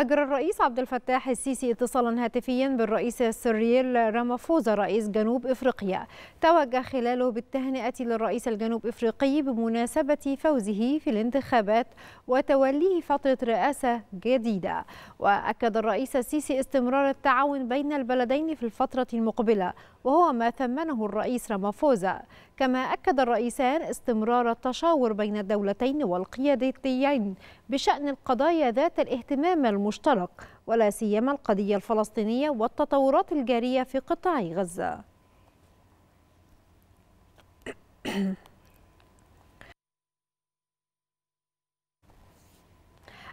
أجرى الرئيس عبد الفتاح السيسي اتصالا هاتفيا بالرئيس سيريل رامافوزا رئيس جنوب إفريقيا توجه خلاله بالتهنئة للرئيس الجنوب إفريقي بمناسبة فوزه في الانتخابات وتوليه فترة رئاسة جديدة وأكد الرئيس السيسي استمرار التعاون بين البلدين في الفترة المقبلة وهو ما ثمنه الرئيس رامافوزا كما أكد الرئيسان استمرار التشاور بين الدولتين والقيادتين بشأن القضايا ذات الاهتمام المشترك ولا سيما القضية الفلسطينية والتطورات الجارية في قطاع غزة.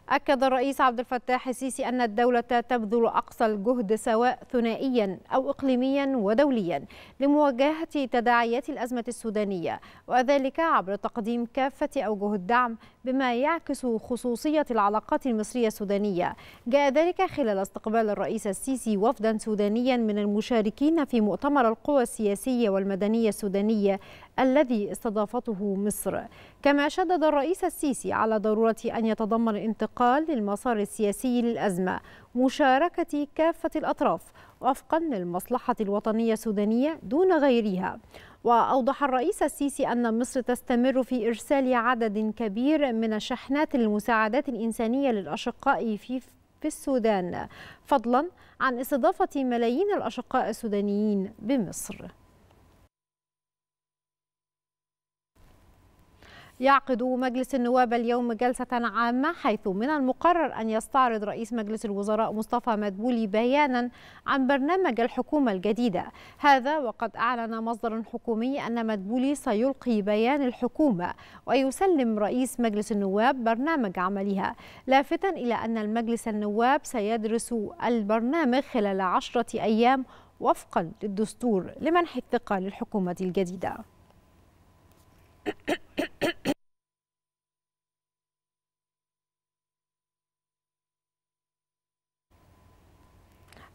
أكد الرئيس عبد الفتاح السيسي أن الدولة تبذل أقصى الجهد سواء ثنائيا أو إقليميا ودوليا لمواجهة تداعيات الأزمة السودانية وذلك عبر تقديم كافة أوجه الدعم بما يعكس خصوصية العلاقات المصرية السودانية جاء ذلك خلال استقبال الرئيس السيسي وفدا سودانيا من المشاركين في مؤتمر القوى السياسية والمدنية السودانية الذي استضافته مصر كما شدد الرئيس السيسي على ضرورة أن يتضمن الانتقال للمسار السياسي للأزمة مشاركة كافة الأطراف وفقا للمصلحة الوطنية السودانية دون غيرها وأوضح الرئيس السيسي أن مصر تستمر في إرسال عدد كبير من الشحنات للمساعدات الإنسانية للأشقاء في في السودان فضلا عن استضافة ملايين الأشقاء السودانيين بمصر يعقد مجلس النواب اليوم جلسة عامة حيث من المقرر أن يستعرض رئيس مجلس الوزراء مصطفى مدبولي بيانا عن برنامج الحكومة الجديدة هذا وقد أعلن مصدر حكومي أن مدبولي سيلقي بيان الحكومة ويسلم رئيس مجلس النواب برنامج عملها لافتا إلى أن المجلس النواب سيدرس البرنامج خلال عشرة أيام وفقا للدستور لمنح الثقة للحكومة الجديدة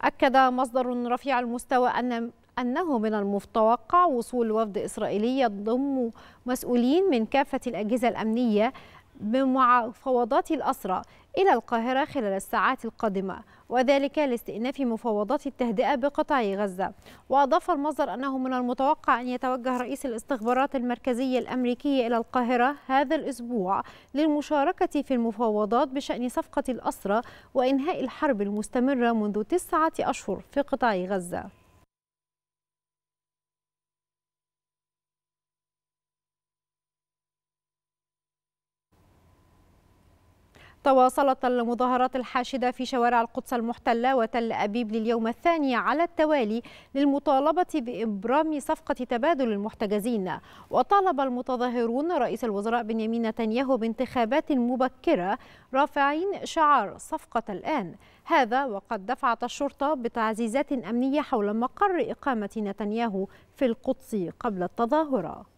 أكد مصدر رفيع المستوى أن أنه من المتوقع وصول وفد إسرائيلي يضم مسؤولين من كافة الأجهزة الأمنية بمفاوضات مفاوضات الأسرى إلى القاهرة خلال الساعات القادمة وذلك لاستئناف مفاوضات التهدئة بقطاع غزة وأضاف المصدر أنه من المتوقع أن يتوجه رئيس الاستخبارات المركزية الأمريكية إلى القاهرة هذا الأسبوع للمشاركة في المفاوضات بشأن صفقة الأسرى وإنهاء الحرب المستمرة منذ تسعة أشهر في قطاع غزة تواصلت المظاهرات الحاشدة في شوارع القدس المحتلة وتل أبيب لليوم الثاني على التوالي للمطالبة بإبرام صفقة تبادل المحتجزين وطالب المتظاهرون رئيس الوزراء بنيامين نتنياهو بانتخابات مبكرة رافعين شعار صفقة الآن هذا وقد دفعت الشرطة بتعزيزات أمنية حول مقر إقامة نتنياهو في القدس قبل التظاهرة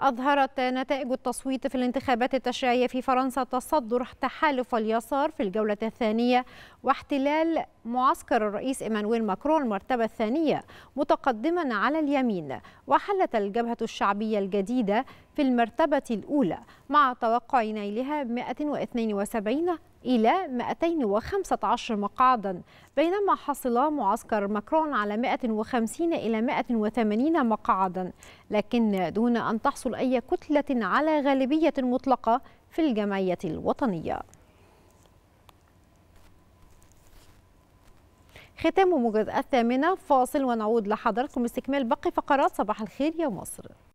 أظهرت نتائج التصويت في الانتخابات التشريعية في فرنسا تصدر تحالف اليسار في الجولة الثانية واحتلال معسكر الرئيس إيمانويل ماكرون المرتبة الثانية متقدما على اليمين وحلت الجبهة الشعبية الجديدة في المرتبة الأولى مع توقع نيلها 172 إلى 215 مقعدا بينما حصل معسكر ماكرون على 150 إلى 180 مقعدا لكن دون أن تحصل أي كتلة على غالبية مطلقة في الجمعية الوطنية ختام موجز الثامنة فاصل ونعود لحضركم استكمال باقي فقرات صباح الخير يا مصر